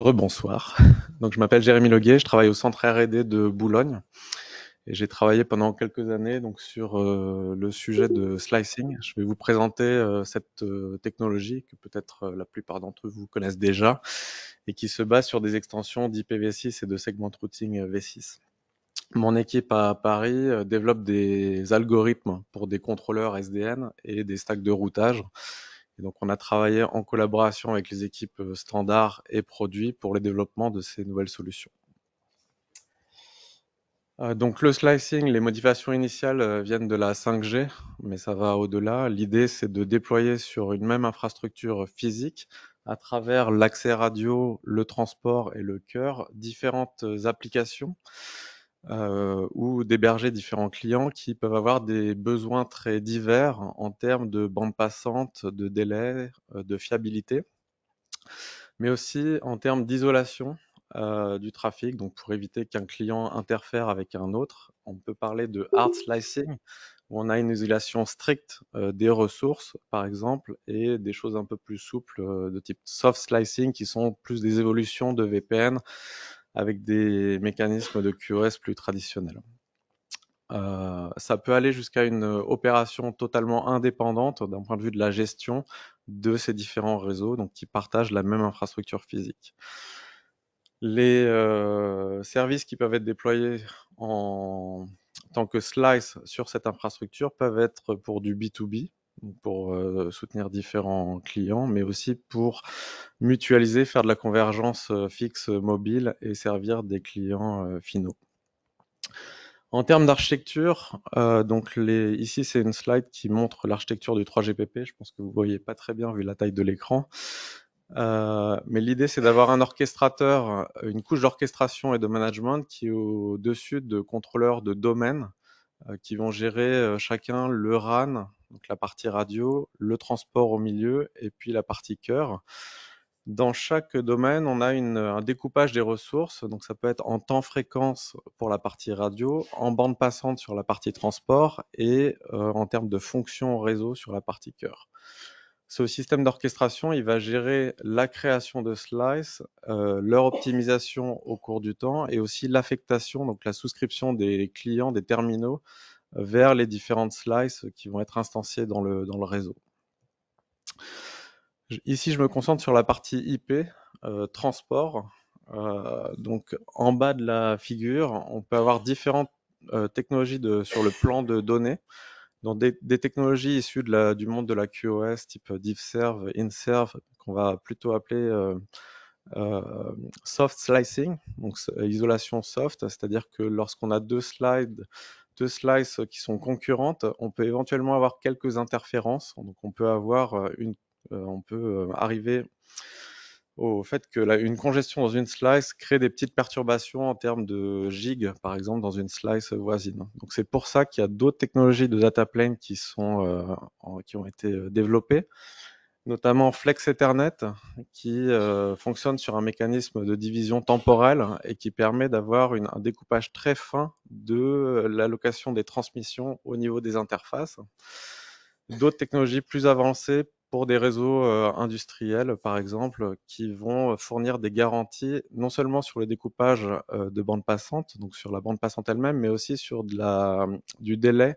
Rebonsoir. Donc, je m'appelle Jérémy Loguet, je travaille au centre R&D de Boulogne et j'ai travaillé pendant quelques années donc sur euh, le sujet de slicing. Je vais vous présenter euh, cette euh, technologie que peut-être la plupart d'entre vous connaissent déjà et qui se base sur des extensions d'IPv6 et de segment routing V6. Mon équipe à Paris développe des algorithmes pour des contrôleurs SDN et des stacks de routage donc, on a travaillé en collaboration avec les équipes euh, standards et produits pour le développement de ces nouvelles solutions. Euh, donc le slicing, les modifications initiales euh, viennent de la 5G, mais ça va au-delà. L'idée, c'est de déployer sur une même infrastructure physique, à travers l'accès radio, le transport et le cœur, différentes applications euh, ou d'héberger différents clients qui peuvent avoir des besoins très divers en termes de bande passante, de délai, euh, de fiabilité, mais aussi en termes d'isolation euh, du trafic. Donc pour éviter qu'un client interfère avec un autre, on peut parler de hard slicing, où on a une isolation stricte euh, des ressources, par exemple, et des choses un peu plus souples de type soft slicing, qui sont plus des évolutions de VPN avec des mécanismes de QoS plus traditionnels. Euh, ça peut aller jusqu'à une opération totalement indépendante d'un point de vue de la gestion de ces différents réseaux, donc qui partagent la même infrastructure physique. Les euh, services qui peuvent être déployés en tant que slice sur cette infrastructure peuvent être pour du B2B, pour euh, soutenir différents clients, mais aussi pour mutualiser, faire de la convergence euh, fixe mobile et servir des clients euh, finaux. En termes d'architecture, donc ici c'est une slide qui montre l'architecture du 3GPP. Je pense que vous ne voyez pas très bien vu la taille de l'écran. mais l'idée c'est d'avoir un orchestrateur, une couche d'orchestration et de management qui est au-dessus de contrôleurs de domaine qui vont gérer chacun le RAN, donc la partie radio, le transport au milieu et puis la partie cœur. Dans chaque domaine, on a un découpage des ressources. Donc, ça peut être en temps fréquence pour la partie radio, en bande passante sur la partie transport et euh, en termes de fonction réseau sur la partie cœur. Ce système d'orchestration, il va gérer la création de slices, euh, leur optimisation au cours du temps et aussi l'affectation, donc la souscription des clients, des terminaux vers les différentes slices qui vont être instanciées dans le, réseau. Ici, je me concentre sur la partie IP, euh, transport. Euh, donc, en bas de la figure, on peut avoir différentes euh, technologies sur le plan de données. Donc, des, technologies issues du monde de la QoS, type DivServe, InServe, qu'on va plutôt appeler soft slicing, donc isolation soft, c'est-à-dire que lorsqu'on a deux slides slice slices euh, qui sont concurrentes, on peut éventuellement avoir quelques interférences. Donc on peut avoir euh, une, euh, on peut arriver au fait que la, une congestion dans une slice crée des petites perturbations en termes de gig, par exemple, dans une slice voisine. Donc c'est pour ça qu'il y a d'autres technologies de data plane qui sont, qui ont été développées notamment Flex Ethernet, qui euh, fonctionne sur un mécanisme de division temporelle et qui permet d'avoir un découpage très fin de euh, l'allocation des transmissions au niveau des interfaces. D'autres technologies plus avancées pour des réseaux euh, industriels, par exemple, qui vont fournir des garanties non seulement sur le découpage de bande passante, donc sur la bande passante elle-même, mais aussi sur de la, du délai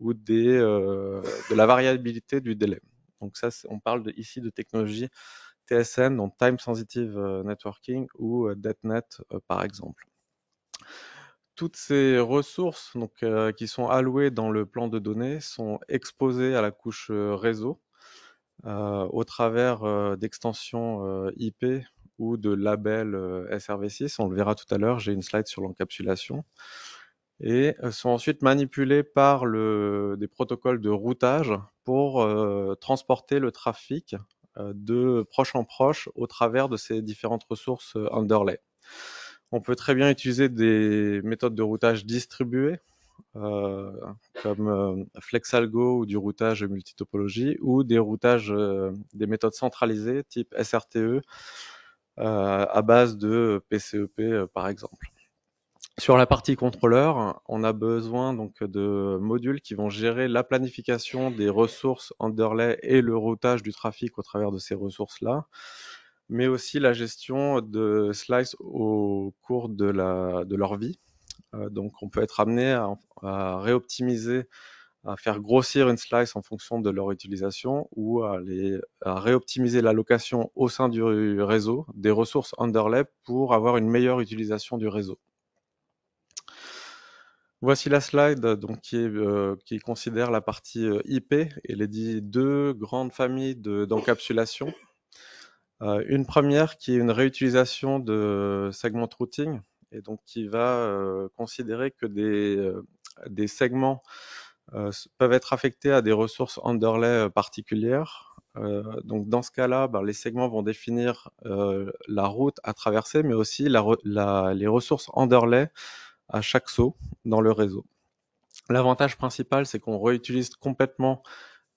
ou des, de la variabilité du délai. Donc ça, on parle ici de technologies TSN, donc Time Sensitive euh, Networking ou euh, DatNet euh, par exemple. Toutes ces ressources qui sont allouées dans le plan de données sont exposées à la couche réseau au travers d'extensions IP ou de labels SRv6. On le verra tout à l'heure, j'ai une slide sur l'encapsulation et euh, sont ensuite manipulés par le, des protocoles de routage pour euh, transporter le trafic euh, de proche en proche au travers de ces différentes ressources underlay. On peut très bien utiliser des méthodes de routage distribuées, euh, comme FlexAlgo ou du routage multitopologie, ou des routages, des méthodes centralisées type SRTE à base de PCEP e par exemple. Sur la partie contrôleur, on a besoin donc de modules qui vont gérer la planification des ressources underlay et le routage du trafic au travers de ces ressources-là, mais aussi la gestion de slices au cours de, la, de leur vie. Euh, donc on peut être amené à, réoptimiser, à faire grossir une slice en fonction de leur utilisation ou à, à réoptimiser l'allocation au sein du réseau des ressources underlay pour avoir une meilleure utilisation du réseau. Voici la slide donc, qui, euh, qui considère la partie IP et les deux grandes familles d'encapsulation. Euh, une première qui est une réutilisation de euh, segment routing et donc qui va considérer que des, segments peuvent être affectés à des ressources underlay particulières. donc dans ce cas-là, ben, les segments vont définir la route à traverser, mais aussi les ressources underlay à chaque saut dans le réseau. L'avantage principal, c'est qu'on réutilise complètement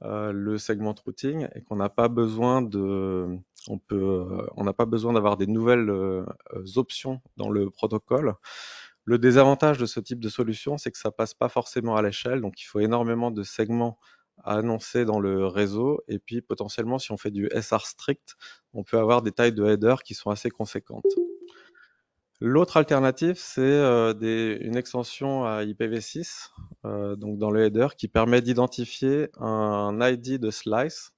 euh, le segment routing et qu'on n'a pas besoin de, on peut, euh, on n'a pas besoin d'avoir des nouvelles euh, options dans le protocole. Le désavantage de ce type de solution, c'est que ça passe pas forcément à l'échelle, donc il faut énormément de segments à annoncer dans le réseau. Et puis potentiellement, si on fait du SR strict, on peut avoir des tailles de header qui sont assez conséquentes. L'autre alternative, c'est euh, une extension à IPv6, euh, donc dans le header, qui permet d'identifier un ID de slice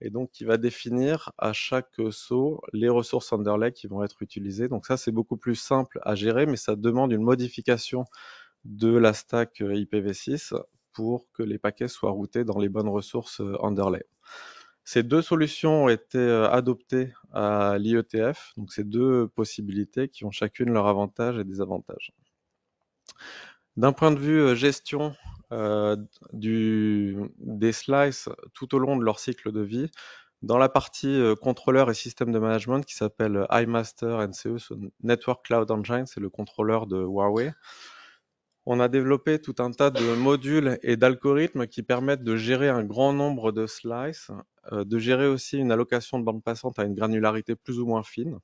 et donc qui va définir à chaque saut les ressources underlay qui vont être utilisées. Donc ça, c'est beaucoup plus simple à gérer, mais ça demande une modification de la stack euh, IPv6 pour que les paquets soient routés dans les bonnes ressources underlay. Ces deux solutions ont été euh, adoptées à l'IETF, donc ces deux possibilités qui ont chacune leurs avantages et désavantages. D'un point de vue euh, gestion euh, du, des slices tout au long de leur cycle de vie, dans la partie contrôleur et système de management qui s'appelle iMaster NCE, e, Network Cloud Engine, c'est le contrôleur de Huawei, on a développé tout un tas de modules et d'algorithmes qui permettent de gérer un grand nombre de slices euh, de gérer aussi une allocation de bande passante à une granularité plus ou moins fine,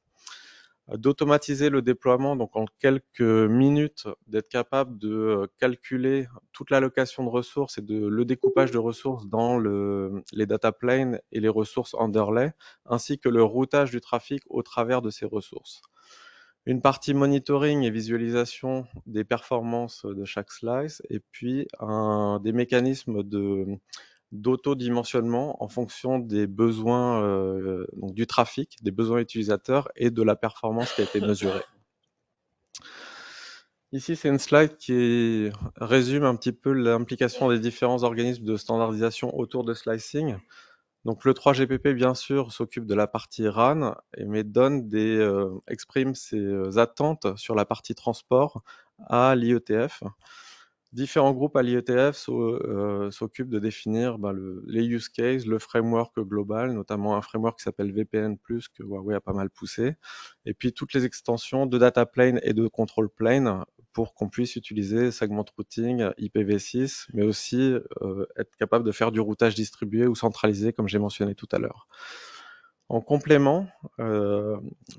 euh, d'automatiser le déploiement, donc en quelques minutes, d'être capable de euh, calculer toute l'allocation de ressources et de, le découpage de ressources dans les data planes et les ressources underlay, ainsi que le routage du trafic au travers de ces ressources. Une partie monitoring et visualisation des performances de chaque slice, et puis des mécanismes de d'auto-dimensionnement en fonction des besoins euh, du trafic, des besoins utilisateurs et de la performance qui a été mesurée. Ici, c'est une slide qui résume un petit peu l'implication des différents organismes de standardisation autour de slicing. Donc le 3GPP, bien sûr, s'occupe de la partie RAN, mais donne des, euh, exprime ses euh, attentes sur la partie transport à l'IETF différents groupes à l'IETF euh, s'occupent de définir ben, les use cases, le framework global, notamment un framework qui s'appelle VPN+, que Huawei a pas mal poussé, et puis toutes les extensions de data plane et de control plane pour qu'on puisse utiliser segment routing, IPv6, mais aussi euh, être capable de faire du routage distribué ou centralisé, comme j'ai mentionné tout à l'heure. En complément, euh,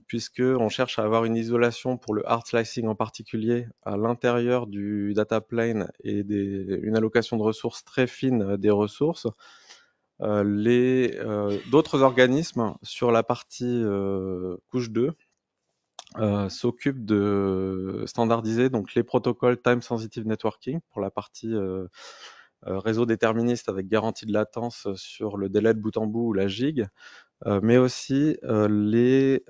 puisqu'on cherche à avoir une isolation pour le hard slicing en particulier à l'intérieur du data plane et une allocation de ressources très fine des ressources, euh, euh, d'autres organismes sur la partie couche 2 s'occupent de standardiser donc les protocoles time sensitive networking pour la partie réseau déterministe avec garantie de latence sur le délai de bout en bout ou la gig euh, mais aussi euh, les,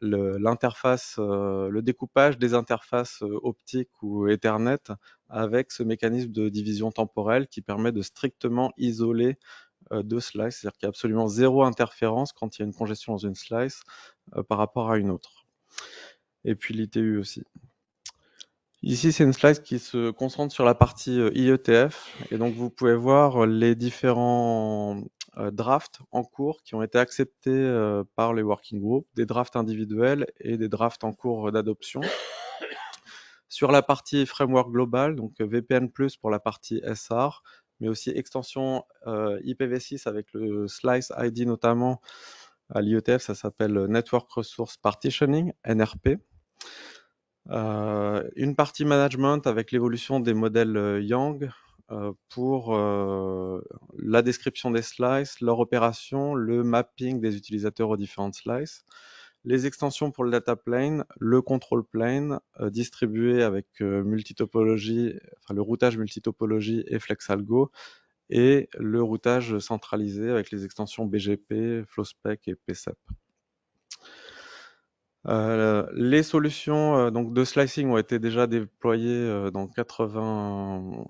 l'interface, le, découpage des interfaces optiques ou Ethernet avec ce mécanisme de division temporelle qui permet de strictement isoler deux slices, c'est-à-dire qu'il y a absolument zéro interférence quand il y a une congestion dans une slice par rapport à une autre. Et puis l'ITU aussi. Ici, c'est une slice qui se concentre sur la partie IETF. Et donc, vous pouvez voir les différents euh, drafts en cours qui ont été acceptés euh, par les working groups, des drafts individuels et des drafts en cours d'adoption. Sur la partie framework global, donc VPN pour la partie SR, mais aussi extension euh, IPv6 avec le Slice ID notamment à l'IETF, ça s'appelle Network Resource Partitioning, NRP. une partie management avec l'évolution des modèles Yang, euh, pour euh, la description des slices, leur opération, le mapping des utilisateurs aux différentes slices, les extensions pour le data plane, le control plane, euh, distribué avec multitopologie, enfin le routage multitopologie et FlexAlgo, et le routage centralisé avec les extensions BGP, FlowSpec et PCEP. Euh, les solutions euh, de slicing ont été déjà déployées euh, dans 80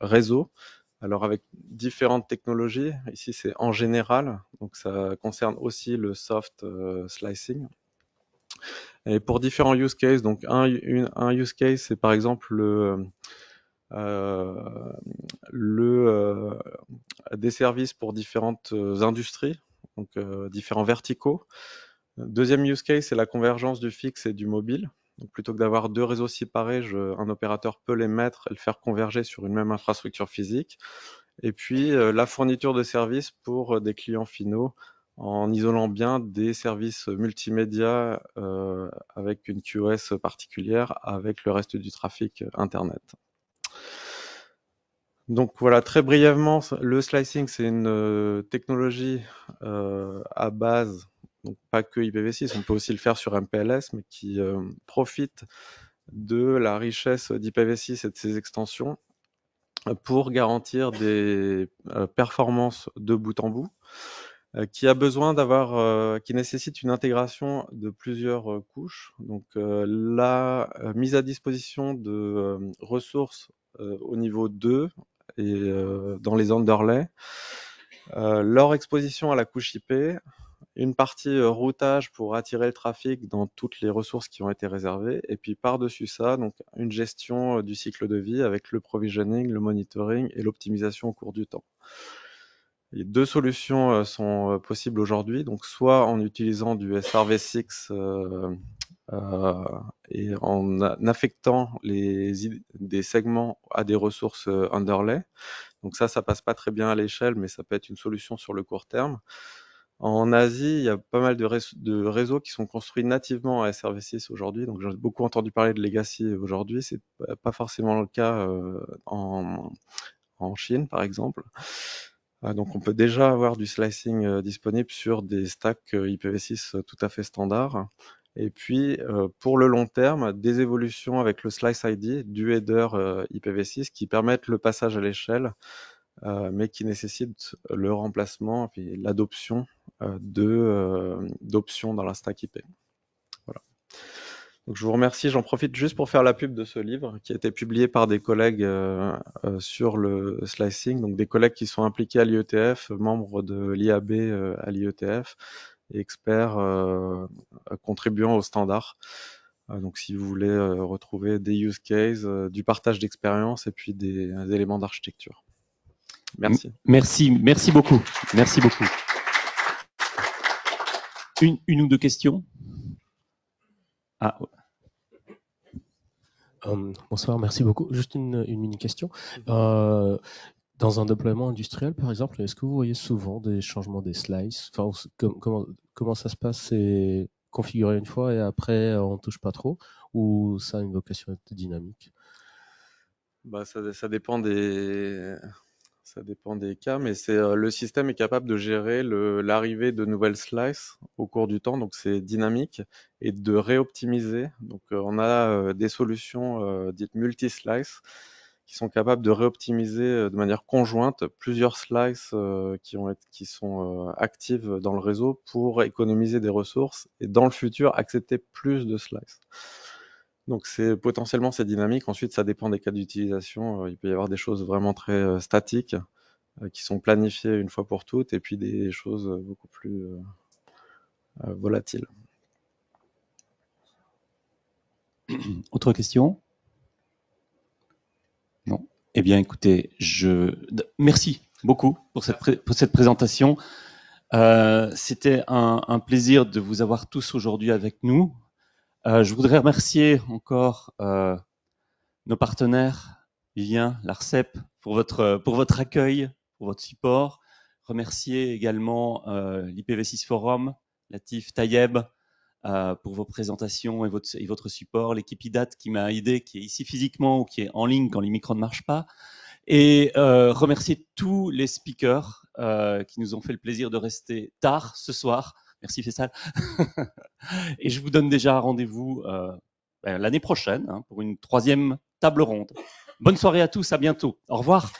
réseaux. Alors avec différentes technologies. Ici c'est en général, donc ça concerne aussi le soft slicing. Et pour différents use cases, donc un, use case c'est par exemple des services pour différentes industries, donc différents verticaux. Deuxième use case, c'est la convergence du fixe et du mobile. Donc plutôt que d'avoir deux réseaux séparés, un opérateur peut les mettre et le faire converger sur une même infrastructure physique. Et puis euh, la fourniture de services pour euh, des clients finaux en isolant bien des services multimédia euh, avec une QoS particulière avec le reste du trafic Internet. Donc voilà, très brièvement, le slicing, c'est une technologie à base donc pas que IPv6, on peut aussi le faire sur MPLS, mais qui euh, profite de la richesse d'IPv6 et de ses extensions euh, pour garantir des euh, performances de bout en bout, qui a besoin d'avoir, qui nécessite une intégration de plusieurs couches. Donc la mise à disposition de ressources au niveau 2 et dans les underlays, leur exposition à la couche IP, une partie euh, routage pour attirer le trafic dans toutes les ressources qui ont été réservées, et puis par-dessus ça, donc une gestion euh, du cycle de vie avec le provisioning, le monitoring et l'optimisation au cours du temps. Les deux solutions euh, sont possibles aujourd'hui, donc soit en utilisant du SRV6 et en affectant les, des segments à des ressources underlay. Donc ça, ça passe pas très bien à l'échelle, mais ça peut être une solution sur le court terme. En Asie, il y a pas mal de, réseaux qui sont construits nativement à SRv6 aujourd'hui. Donc, j'ai beaucoup entendu parler de Legacy aujourd'hui. C'est pas forcément le cas euh, en, en Chine, par exemple. Euh, donc on peut déjà avoir du slicing euh, disponible sur des stacks IPv6 tout à fait standard. Et puis pour le long terme, des évolutions avec le slice ID du header IPv6 qui permettent le passage à l'échelle euh, mais qui nécessite le remplacement et l'adoption euh, euh, d'options dans la stack IP. Voilà. Donc je vous remercie, j'en profite juste pour faire la pub de ce livre qui a été publié par des collègues sur le slicing, donc des collègues qui sont impliqués à l'IETF, membres de l'IAB à l'IETF, experts contribuant au standard. donc si vous voulez retrouver des use cases, du partage d'expérience et puis des éléments d'architecture. Merci. Merci, merci beaucoup. Merci beaucoup. Une, ou deux questions ah, euh, bonsoir, merci beaucoup. Juste une, mini question. Euh, dans un déploiement industriel, par exemple, est-ce que vous voyez souvent des changements des slices comment, comment ça se passe C'est configuré une fois et après on ne touche pas trop Ou ça a une vocation dynamique bah, ça dépend des ça dépend des cas, mais c'est euh, le système est capable de gérer l'arrivée de nouvelles slices au cours du temps, donc c'est dynamique et de réoptimiser. Donc euh, on a euh, des solutions dites multi-slice qui sont capables de réoptimiser de manière conjointe plusieurs slices qui, ont, qui sont actives dans le réseau pour économiser des ressources et dans le futur accepter plus de slices. Donc c'est potentiellement c'est dynamique. Ensuite, ça dépend des cas d'utilisation. Euh, il peut y avoir des choses vraiment très euh, statiques euh, qui sont planifiées une fois pour toutes, et puis des choses beaucoup plus volatiles. Autre question Non. Eh bien, écoutez, je merci beaucoup pour cette, pour cette présentation. C'était un plaisir de vous avoir tous aujourd'hui avec nous. Euh, je voudrais remercier encore euh, nos partenaires, Vivien, l'ARCEP, pour votre, euh, pour votre accueil, pour votre support. Remercier également euh, l'IPv6 Forum, Latif Tayeb, pour vos présentations et votre, et votre support, l'équipe IDAT qui m'a aidé, qui est ici physiquement ou qui est en ligne quand les micros ne marchent pas. Et remercier tous les speakers qui nous ont fait le plaisir de rester tard ce soir Merci Fessal. et je vous donne déjà rendez-vous euh, ben, l'année prochaine hein, pour une troisième table ronde. Bonne soirée à tous, à bientôt. Au revoir.